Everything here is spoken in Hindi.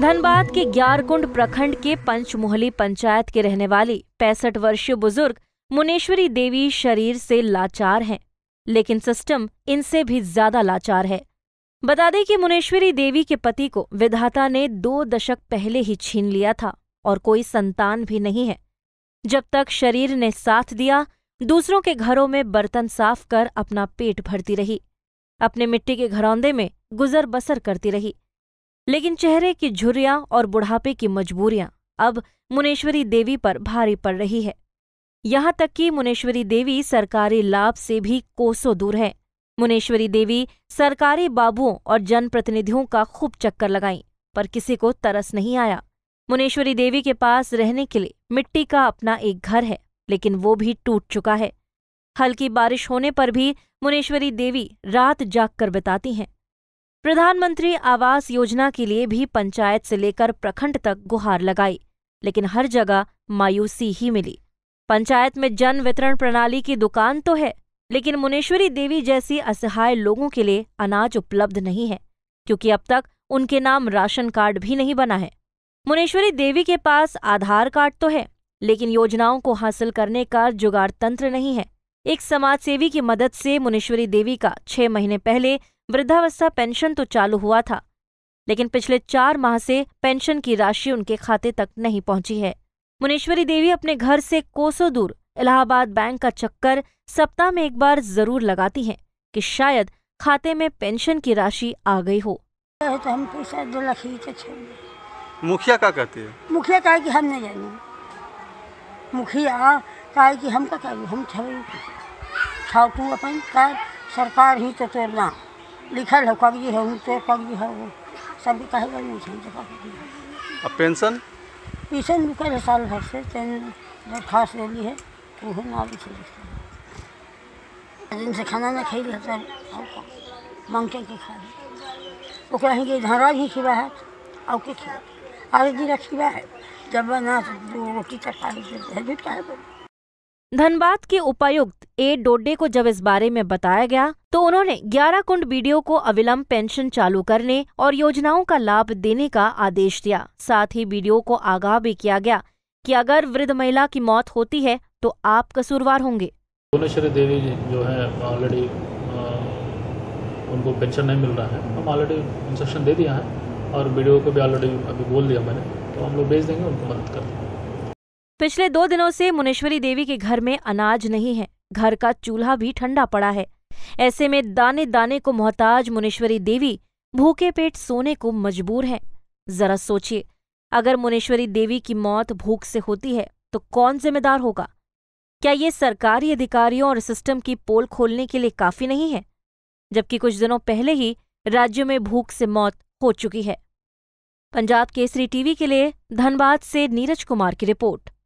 धनबाद के ग्यारकुंड प्रखंड के पंचमोहली पंचायत के रहने वाली पैंसठ वर्षीय बुजुर्ग मुनेश्वरी देवी शरीर से लाचार हैं लेकिन सिस्टम इनसे भी ज्यादा लाचार है बता दें कि मुनेश्वरी देवी के पति को विधाता ने दो दशक पहले ही छीन लिया था और कोई संतान भी नहीं है जब तक शरीर ने साथ दिया दूसरों के घरों में बर्तन साफ कर अपना पेट भरती रही अपने मिट्टी के घरौंदे में गुजर बसर करती रही लेकिन चेहरे की झुरियां और बुढ़ापे की मजबूरियां अब मुनेश्वरी देवी पर भारी पड़ रही है यहां तक कि मुनेश्वरी देवी सरकारी लाभ से भी कोसों दूर है मुनेश्वरी देवी सरकारी बाबुओं और जनप्रतिनिधियों का खूब चक्कर लगाई पर किसी को तरस नहीं आया मुनेश्वरी देवी के पास रहने के लिए मिट्टी का अपना एक घर है लेकिन वो भी टूट चुका है हल्की बारिश होने पर भी मुनेश्वरी देवी रात जाग कर बिताती हैं प्रधानमंत्री आवास योजना के लिए भी पंचायत से लेकर प्रखंड तक गुहार लगाई लेकिन हर जगह मायूसी ही मिली पंचायत में जन वितरण प्रणाली की दुकान तो है लेकिन मुनेश्वरी देवी जैसी असहाय लोगों के लिए अनाज उपलब्ध नहीं है क्योंकि अब तक उनके नाम राशन कार्ड भी नहीं बना है मुनेश्वरी देवी के पास आधार कार्ड तो है लेकिन योजनाओं को हासिल करने का जुगाड़ तंत्र नहीं है एक समाज सेवी की मदद से मुनेश्वरी देवी का छह महीने पहले वृद्धावस्था पेंशन तो चालू हुआ था लेकिन पिछले चार माह से पेंशन की राशि उनके खाते तक नहीं पहुंची है मुनेश्वरी देवी अपने घर से कोसों दूर इलाहाबाद बैंक का चक्कर सप्ताह में एक बार जरूर लगाती हैं कि शायद खाते में पेंशन की राशि आ गई हो तो हम पैसा दो लाख मुखिया का कहते हैं मुखिया कहा कि हम नहीं जाने मुखिया पाए पाएगी हमका क्या हम छवे छाव तू अपन का सरकार ही तो तोड़ना लिखल है कब्जी है तो कब्जी है वो सब कहेगा नहीं सही समझ अब पेंशन पेंशन भी कर साल भर से तेन दरखास्त ले ली है तो है ना भी चले दिन से खाना ना खेली है सर मांगटे के खा रहे वो कहेंगे धारा ही खिला है और के खिला आज जी रखिवा है जब ना बना तो रोटी चटाई जो है क्या है धनबाद के उपायुक्त ए डोडे को जब इस बारे में बताया गया तो उन्होंने 11 कुंड बीडीओ को अविलंब पेंशन चालू करने और योजनाओं का लाभ देने का आदेश दिया साथ ही बीडीओ को आगाह भी किया गया कि अगर वृद्ध महिला की मौत होती है तो आप कसूरवार होंगे भुवनेश्वरी देवी जो है ऑलरेडी उनको पेंशन नहीं मिल रहा है हम ऑलरेडी इंस्ट्रक्शन दे दिया है और बीडीओ को भी ऑलरेडी अभी बोल दिया मैंने तो हम लोग भेज देंगे उनको मदद कर देंगे पिछले दो दिनों से मुनेश्वरी देवी के घर में अनाज नहीं है घर का चूल्हा भी ठंडा पड़ा है ऐसे में दाने दाने को मोहताज मुनेश्वरी देवी भूखे पेट सोने को मजबूर हैं जरा सोचिए अगर मुनेश्वरी देवी की मौत भूख से होती है तो कौन जिम्मेदार होगा क्या ये सरकारी अधिकारियों और सिस्टम की पोल खोलने के लिए काफी नहीं है जबकि कुछ दिनों पहले ही राज्य में भूख से मौत हो चुकी है पंजाब केसरी टीवी के लिए धनबाद से नीरज कुमार की रिपोर्ट